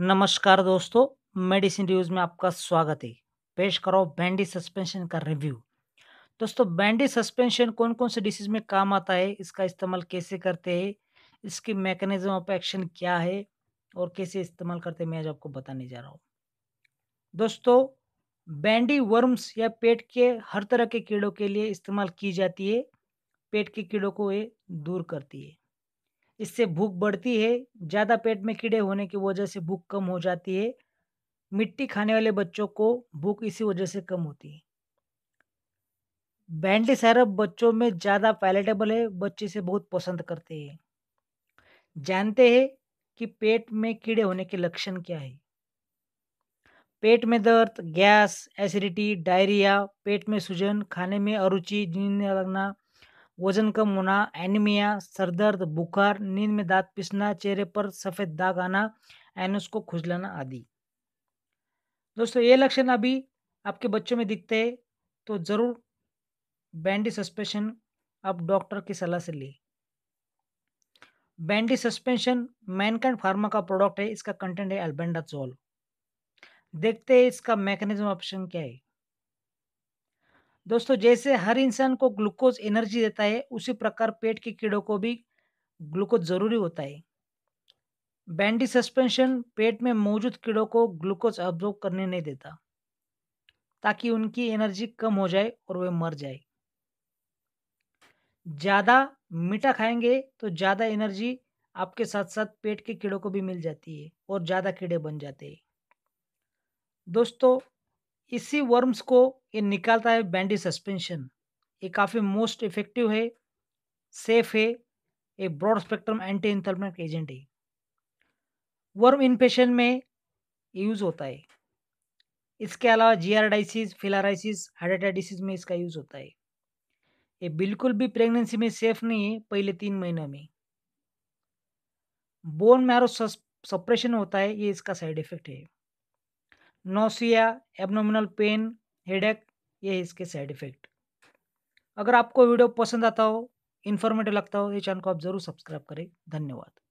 नमस्कार दोस्तों medicine reviews में आपका स्वागत है पेश करो बैंडी सस्पेंशन का रिव्यू दोस्तों बैंडी सस्पेंशन कौन कौन से डिसीज में काम आता है इसका इस्तेमाल कैसे करते हैं इसकी मैकेनिज्म ऑफ एक्शन क्या है और कैसे इस्तेमाल करते हैं मैं आज आपको बताने जा रहा हूँ दोस्तों बैंडी वर्म्स या पेट के हर तरह के कीड़ों के लिए इस्तेमाल की जाती है पेट के कीड़ों को ये दूर करती है इससे भूख बढ़ती है ज़्यादा पेट में कीड़े होने की वजह से भूख कम हो जाती है मिट्टी खाने वाले बच्चों को भूख इसी वजह से कम होती है बैंडी सैरप बच्चों में ज़्यादा पैलेटेबल है बच्चे इसे बहुत पसंद करते हैं जानते हैं कि पेट में कीड़े होने के लक्षण क्या है पेट में दर्द गैस एसिडिटी डायरिया पेट में सूजन खाने में अरुचि जीने लगना वजन कम होना एनीमिया सरदर्द बुखार नींद में दांत पिसना चेहरे पर सफ़ेद दाग आना एनस को खुजलाना आदि दोस्तों ये लक्षण अभी आपके बच्चों में दिखते हैं तो ज़रूर बैंडी सस्पेंशन आप डॉक्टर की सलाह से ले बैंडी सस्पेंशन मैनकाइंड फार्मा का प्रोडक्ट है इसका कंटेंट है एल्बेंडाजोल देखते हैं इसका मैकेनिज्म ऑप्शन क्या है दोस्तों जैसे हर इंसान को ग्लूकोज एनर्जी देता है उसी प्रकार पेट के कीड़ों को भी ग्लूकोज ज़रूरी होता है बैंडी सस्पेंशन पेट में मौजूद कीड़ों को ग्लूकोज ऑब्जॉर्व करने नहीं देता ताकि उनकी एनर्जी कम हो जाए और वे मर जाए ज़्यादा मीठा खाएंगे तो ज़्यादा एनर्जी आपके साथ साथ पेट के कीड़ों को भी मिल जाती है और ज़्यादा कीड़े बन जाते हैं दोस्तों इसी वर्म्स को ये निकालता है बैंडी सस्पेंशन ये काफ़ी मोस्ट इफेक्टिव है सेफ है ये broad spectrum anti anthelmintic agent है वर्म इन्फेक्शन में यूज़ होता है इसके अलावा जीआरडाइसिस फिलाराइसिस हार्टाटाइटिस में इसका यूज़ होता है ये बिल्कुल भी प्रेगनेंसी में सेफ नहीं है पहले तीन महीनों में बोन मैरो सप्रेशन होता है ये इसका साइड इफेक्ट है नोसिया एबनोमिनल पेन हेडेक ये इसके साइड इफेक्ट अगर आपको वीडियो पसंद आता हो इन्फॉर्मेटिव लगता हो ये चैनल को आप ज़रूर सब्सक्राइब करें धन्यवाद